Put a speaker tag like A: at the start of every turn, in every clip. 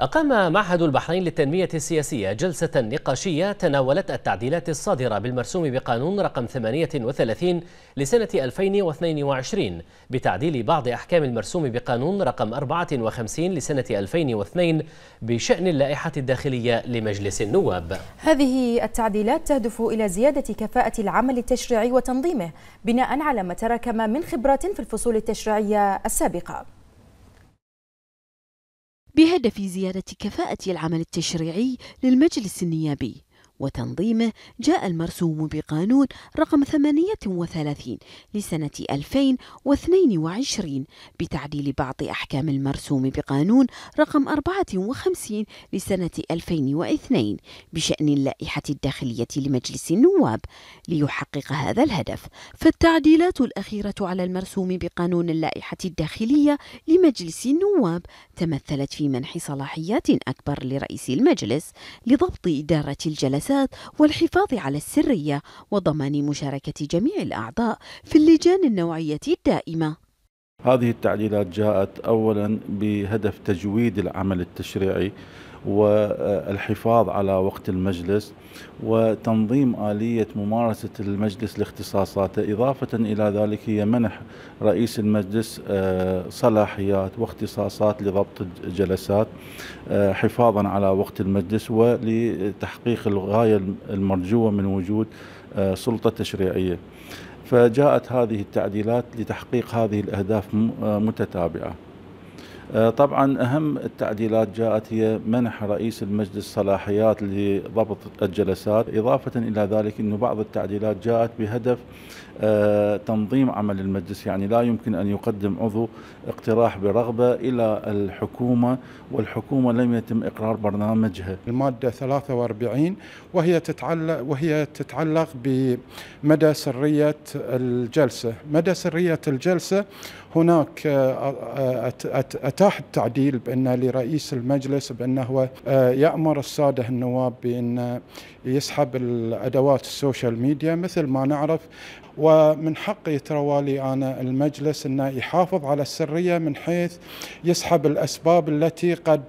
A: أقام معهد البحرين للتنمية السياسية جلسة نقاشية تناولت التعديلات الصادرة بالمرسوم بقانون رقم 38 لسنة 2022 بتعديل بعض أحكام المرسوم بقانون رقم 54 لسنة 2002 بشأن اللائحة الداخلية لمجلس النواب هذه التعديلات تهدف إلى زيادة كفاءة العمل التشريعي وتنظيمه بناء على ما تراكم من خبرات في الفصول التشريعية السابقة بهدف زيادة كفاءة العمل التشريعي للمجلس النيابي وتنظيمه جاء المرسوم بقانون رقم 38 لسنة 2022 بتعديل بعض أحكام المرسوم بقانون رقم 54 لسنة 2002 بشأن اللائحة الداخلية لمجلس النواب ليحقق هذا الهدف فالتعديلات الأخيرة على المرسوم بقانون اللائحة الداخلية لمجلس النواب تمثلت في منح صلاحيات أكبر لرئيس المجلس لضبط إدارة الجلسات الجلسات والحفاظ على السرية وضمان مشاركة جميع الأعضاء في اللجان النوعية الدائمة
B: هذه التعديلات جاءت اولا بهدف تجويد العمل التشريعي والحفاظ على وقت المجلس وتنظيم آلية ممارسة المجلس لاختصاصاته إضافة إلى ذلك هي منح رئيس المجلس آه، صلاحيات واختصاصات لضبط الجلسات آه، حفاظا على وقت المجلس ولتحقيق الغاية المرجوة من وجود آه، سلطة تشريعية فجاءت هذه التعديلات لتحقيق هذه الأهداف آه، متتابعة آه، طبعا أهم التعديلات جاءت هي منح رئيس المجلس صلاحيات لضبط الجلسات إضافة إلى ذلك أن بعض التعديلات جاءت بهدف آه، تنظيم عمل المجلس يعني لا يمكن أن يقدم عضو اقتراح برغبة إلى الحكومة والحكومة
C: لم يتم إقرار برنامجها المادة 43 وهي تتعلق, وهي تتعلق بمدى سرية الجلسة مدى سرية الجلسة هناك آه، آه، أتاح التعديل بأن لرئيس المجلس بأنه يأمر السادة النواب بأن يسحب الأدوات السوشيال ميديا مثل ما نعرف و ومن حق لي أنا المجلس أنه يحافظ على السرية من حيث يسحب الأسباب التي قد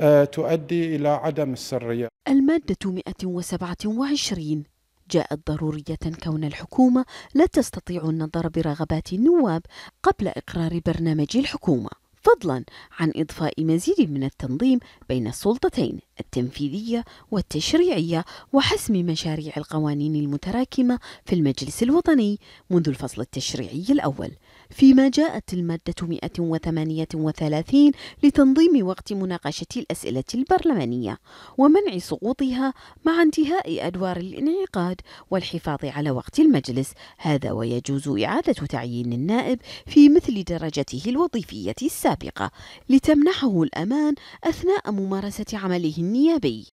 C: آه، تؤدي إلى عدم السرية
A: المادة 127 جاءت ضرورية كون الحكومة لا تستطيع النظر برغبات النواب قبل إقرار برنامج الحكومة فضلا عن إضفاء مزيد من التنظيم بين السلطتين التنفيذية والتشريعية وحسم مشاريع القوانين المتراكمة في المجلس الوطني منذ الفصل التشريعي الأول فيما جاءت المادة 138 لتنظيم وقت مناقشة الأسئلة البرلمانية ومنع سقوطها مع انتهاء أدوار الانعقاد والحفاظ على وقت المجلس هذا ويجوز إعادة تعيين النائب في مثل درجته الوظيفية السابقة لتمنحه الأمان أثناء ممارسة عمله النيابي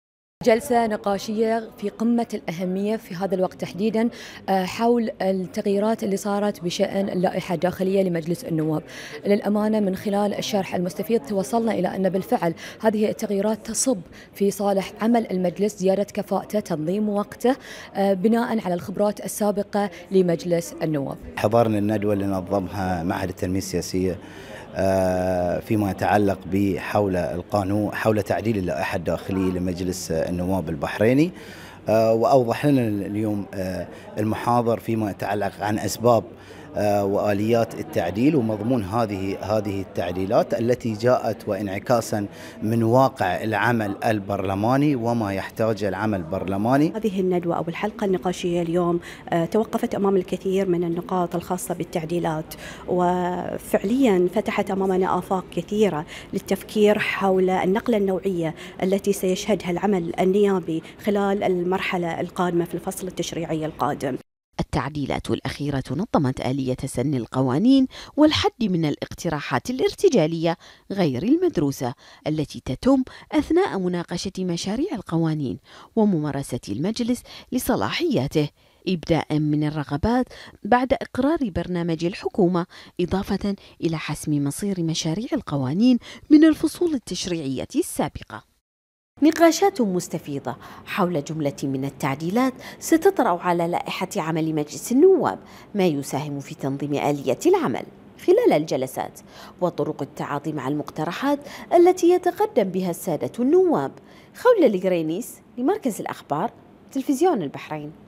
A: جلسة نقاشية في قمة الأهمية في هذا الوقت تحديدا آه، حول التغييرات اللي صارت بشأن اللائحة الداخلية لمجلس النواب للأمانة من خلال الشرح المستفيض توصلنا إلى أن بالفعل هذه التغييرات تصب في صالح عمل المجلس زيادة كفاءته تنظيم وقته آه، بناء على الخبرات السابقة لمجلس النواب حضرنا الندوة اللي نظمها معهد التنمية السياسية آه، فيما يتعلق بحول القانون حول تعديل اللائحة الداخلية لمجلس النواب البحريني آه، واوضح لنا اليوم آه، المحاضر فيما يتعلق عن اسباب آه، واليات التعديل ومضمون هذه هذه التعديلات التي جاءت وانعكاسا من واقع العمل البرلماني وما يحتاجه العمل البرلماني. هذه الندوه او الحلقه النقاشيه اليوم آه، توقفت امام الكثير من النقاط الخاصه بالتعديلات وفعليا فتحت امامنا افاق كثيره للتفكير حول النقله النوعيه التي سيشهدها العمل النيابي خلال المرحله القادمه في الفصل التشريعي القادم. التعديلات الأخيرة نظمت آلية سن القوانين والحد من الاقتراحات الارتجالية غير المدروسة التي تتم أثناء مناقشة مشاريع القوانين وممارسة المجلس لصلاحياته إبداء من الرغبات بعد إقرار برنامج الحكومة إضافة إلى حسم مصير مشاريع القوانين من الفصول التشريعية السابقة نقاشات مستفيضة حول جملة من التعديلات ستطرأ على لائحة عمل مجلس النواب ما يساهم في تنظيم آلية العمل خلال الجلسات وطرق التعاطي مع المقترحات التي يتقدم بها السادة النواب خولة الجرينيس لمركز الأخبار تلفزيون البحرين